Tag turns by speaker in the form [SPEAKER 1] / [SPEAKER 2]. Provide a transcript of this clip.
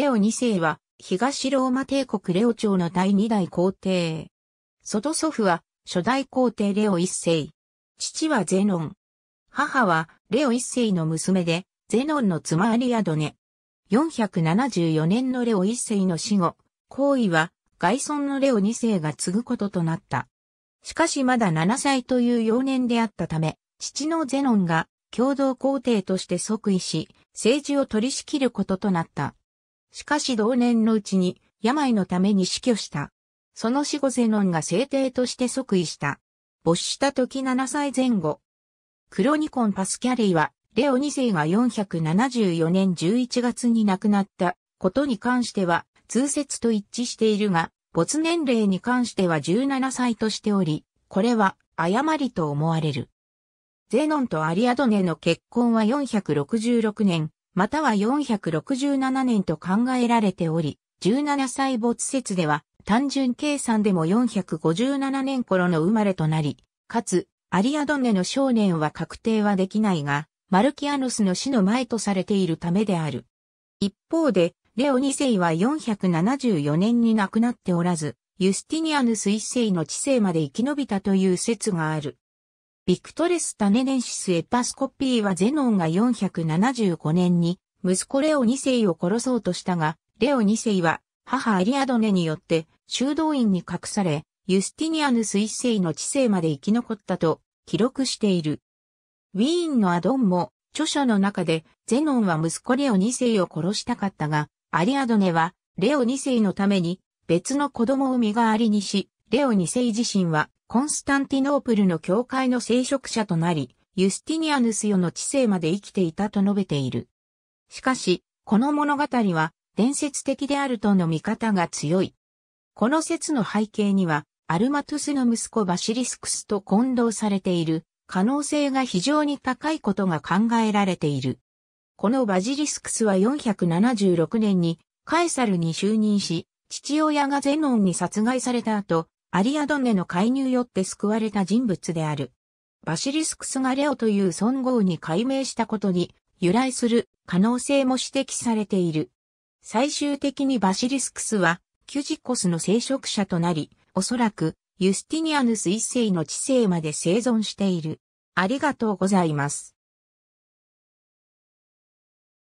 [SPEAKER 1] レオ2世は、東ローマ帝国レオ朝の第2代皇帝。外祖父は、初代皇帝レオ1世。父はゼノン。母は、レオ1世の娘で、ゼノンの妻アリアドネ。474年のレオ1世の死後、皇位は、外孫のレオ2世が継ぐこととなった。しかしまだ7歳という幼年であったため、父のゼノンが共同皇帝として即位し、政治を取り仕切ることとなった。しかし同年のうちに病のために死去した。その死後ゼノンが聖帝として即位した。没した時7歳前後。クロニコン・パスキャリーは、レオ2世が474年11月に亡くなったことに関しては、通説と一致しているが、没年齢に関しては17歳としており、これは誤りと思われる。ゼノンとアリアドネの結婚は466年、または467年と考えられており、17歳没説では単純計算でも457年頃の生まれとなり、かつ、アリアドネの少年は確定はできないが、マルキアヌスの死の前とされているためである。一方で、レオ2世は474年に亡くなっておらず、ユスティニアヌス1世の知性まで生き延びたという説がある。ビクトレス・タネネンシス・エパスコピーはゼノンが475年に息子レオ2世を殺そうとしたが、レオ2世は母アリアドネによって修道院に隠され、ユスティニアヌス1世の知性まで生き残ったと記録している。ウィーンのアドンも著書の中でゼノンは息子レオ2世を殺したかったが、アリアドネはレオ2世のために別の子供を身代わりにし、レオ2世自身はコンスタンティノープルの教会の聖職者となり、ユスティニアヌス世の知性まで生きていたと述べている。しかし、この物語は伝説的であるとの見方が強い。この説の背景には、アルマトゥスの息子バシリスクスと混同されている可能性が非常に高いことが考えられている。このバジリスクスは476年にカエサルに就任し、父親がゼノンに殺害された後、アリアドネの介入よって救われた人物である。バシリスクスがレオという尊号に改名したことに由来する可能性も指摘されている。最終的にバシリスクスはキュジコスの聖職者となり、おそらくユスティニアヌス一世の知性まで生存している。ありがとうございます。